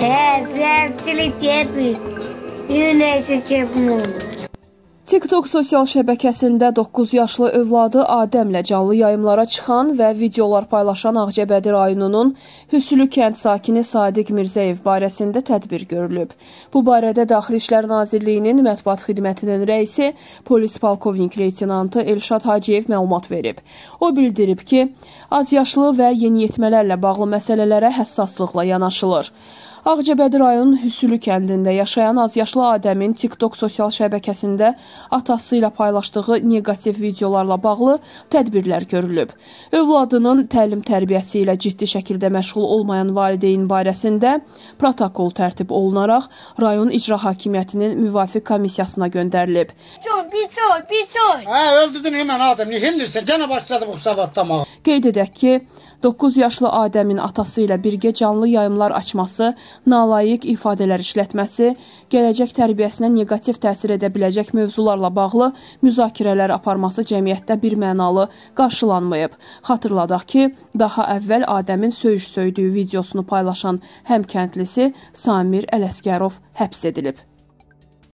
Hədəfsili getmir. Yunəsə getmir. TikTok sosial şəbəkəsində 9 yaşlı övladı Adəmlə canlı yayımlara çıxan və videolar paylaşan Ağcabədi rayonunun Hüsülü kənd sakini Sadiq Mirzəyev barəsində tədbir görülüb. Bu barədə Daxili İşlər Nazirliyinin mətbuat xidmətinin rəisi polis polkovnik leytenantı Elşad Hacıyev məlumat verib. O bildirib ki, az yaşlı və yeniyetmələrlə bağlı məsələlərə həssaslıqla yanaşılır. Ağcabədi rayonunun Hüsülü kəndində yaşayan azyaşlı Adəmin TikTok sosial şəbəkəsində atası ilə paylaşdığı neqativ videolarla bağlı tədbirlər görülüb. Övladının təlim-tərbiyəsi ilə ciddi şəkildə məşğul olmayan valideyn barəsində protokol tərtib olunaraq rayon icra hakimiyyətinin müvafiq komissiyasına göndərilib. Hə, öldürdün hemen Adəm, niyə hindirsən? Cənə başladı bu xüsabatlamağa. Qeyd edək ki, 9 yaşlı Adəmin atası ilə birgə canlı yayımlar açması, nalayiq ifadələr işlətməsi, gələcək tərbiyəsinə neqativ təsir edə biləcək mövzularla bağlı müzakirələr aparması cəmiyyətdə bir mənalı qarşılanmayıb. Xatırladaq ki, daha əvvəl Adəmin söyüş söydüyü videosunu paylaşan həmkəndlisi Samir Ələsgərov həbs edilib.